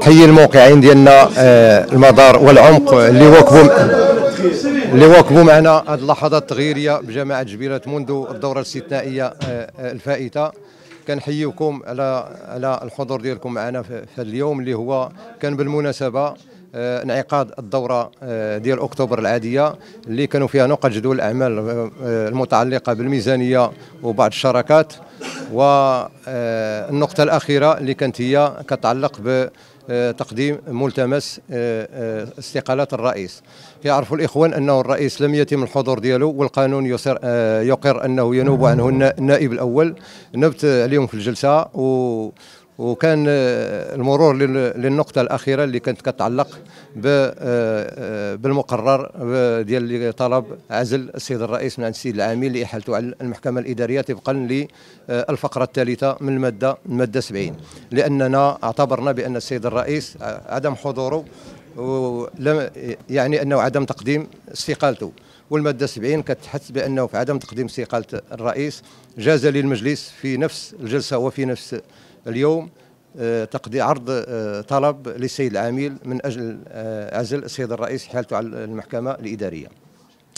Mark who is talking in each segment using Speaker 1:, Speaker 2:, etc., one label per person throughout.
Speaker 1: تحيي الموقعين ديالنا المدار والعمق اللي واكبوا اللي واكبوا معنا هذه اللحظات التغييريه بجماعه جبيرات منذ الدوره الاستثنائيه الفائته كنحييكم على على الحضور ديالكم معنا في هذا اليوم اللي هو كان بالمناسبه انعقاد الدوره آه، ديال اكتوبر العاديه اللي كانوا فيها نقط جدول الاعمال آه، المتعلقه بالميزانيه وبعض الشراكات والنقطه آه، الاخيره اللي كانت هي كتعلق ب تقديم ملتمس استقالة الرئيس يعرفوا الإخوان أنه الرئيس لم يتم الحضور ديالو والقانون يقر أنه ينوب عنه النائب الأول نبت اليوم في الجلسة و وكان آه، المرور للنقطة الأخيرة اللي كانت كتعلق آه، آه، بالمقرر ديال طلب عزل السيد الرئيس من عند السيد العامل لإحالته على المحكمة الإدارية طبقا للفقرة الثالثة من المادة المادة 70 لأننا اعتبرنا بأن السيد الرئيس عدم حضوره ولم يعني أنه عدم تقديم استقالته والماده 70 كتحث بانه في عدم تقديم استقاله الرئيس جاز للمجلس في نفس الجلسه وفي نفس اليوم آه، تقضي عرض آه، طلب للسيد العميل من اجل آه، عزل السيد الرئيس حالته على المحكمه الاداريه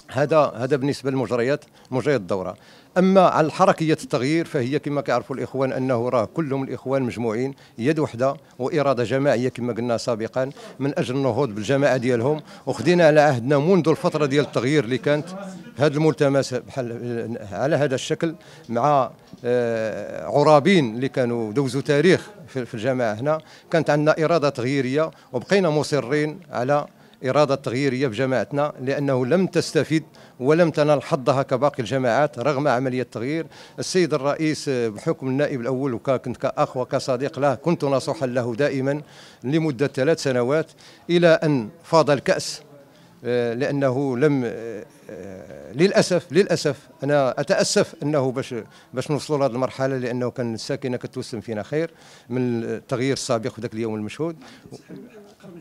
Speaker 1: هذا هذا بالنسبه للمجريات مجريات الدوره اما على حركيه التغيير فهي كما كيعرفوا الاخوان انه راه كلهم الاخوان مجموعين يد وحده واراده جماعيه كما قلنا سابقا من اجل النهوض بالجماعه ديالهم وخدينا على عهدنا منذ الفتره ديال التغيير اللي كانت هذا الملتمس بحال على هذا الشكل مع آه، عرابين اللي كانوا دوزوا تاريخ في الجماعه هنا كانت عندنا اراده تغييريه وبقينا مصرين على إرادة تغييرية بجماعتنا لأنه لم تستفيد ولم تنال حظها كباقي الجماعات رغم عملية التغيير السيد الرئيس بحكم النائب الأول وكنت كأخ وكصديق له كنت ناصحا له دائما لمدة ثلاث سنوات إلى أن فاض الكأس آه، لانه لم آه، آه، للاسف للاسف انا اتاسف انه باش باش نوصلوا لهذه المرحله لانه كان الساكنه كتوسم فينا خير من التغيير السابق في ذاك اليوم المشهود قبل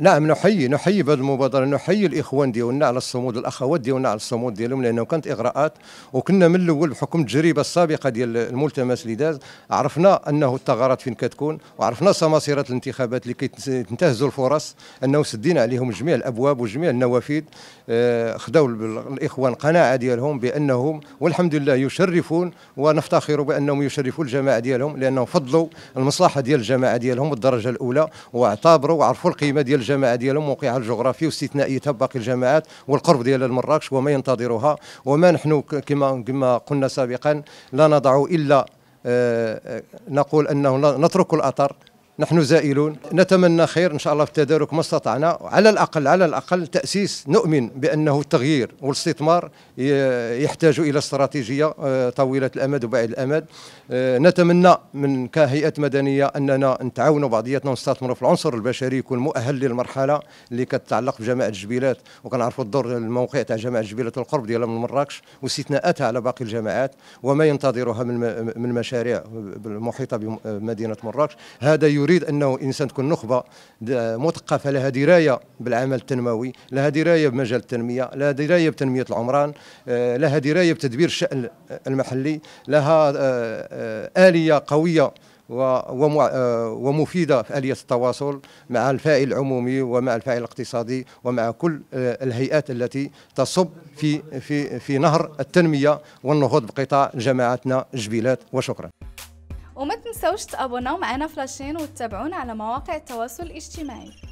Speaker 1: نعم نحيي نحيي بهذه المبادره نحيي الاخوان ديالنا على الصمود الاخوات ديالنا على الصمود ديالهم لانه كانت اغراءات وكنا من الاول بحكم التجربه السابقه ديال الملتمس اللي داز عرفنا انه الثغرات فين كتكون وعرفنا سماسره الانتخابات اللي كيتنتهزوا الفرص انه سدينا عليهم جميع الابواب وجميع النوافذ آه، خداو الاخوان قناعه ديالهم بانهم والحمد لله يشرفون ونفتخر بانهم يشرفوا الجماعه ديالهم لانهم فضلوا المصلحه ديال الجماعه ديالهم بالدرجه الاولى واعتبروا وعرفوا يعرفوا القيمه ديال الجماعه ديالهم موقعها الجغرافي واستثنائيتها باقي الجماعات والقرب ديالها لمراكش وما ينتظرها وما نحن كما كما قلنا سابقا لا نضع الا آه، آه، نقول انه نترك الاثر نحن زائلون نتمنى خير إن شاء الله في التدارك ما استطعنا على الأقل على الأقل تأسيس نؤمن بأنه التغيير والاستثمار يحتاج إلى استراتيجية آه، طويلة الأمد وبعيد الأمد آه، نتمنى من كهيئة مدنية أننا نتعاون بعضياتنا ونستثمروا في العنصر البشري يكون مؤهل للمرحلة اللي كتتعلق بجماعة الجبيلات وكنعرفوا الدور الموقع تاع جماعة الجبيلات القرب ديالها من مراكش واستثناءاتها على باقي الجماعات وما ينتظرها من مشاريع المحيطة بمدينة مراكش هذا يريد يريد انه الانسان تكون نخبه مثقفه لها درايه بالعمل التنموي لها درايه بمجال التنميه لها درايه بتنميه العمران آه، لها درايه بتدبير الشان المحلي لها آه، آه، اليه قويه ومفيده في اليه التواصل مع الفاعل العمومي ومع الفاعل الاقتصادي ومع كل الهيئات التي تصب في في في نهر التنميه والنهوض بقطاع جماعتنا جبيلات وشكرا وما تنسوش تابوناو معنا في لاشين وتتابعونا على مواقع التواصل الاجتماعي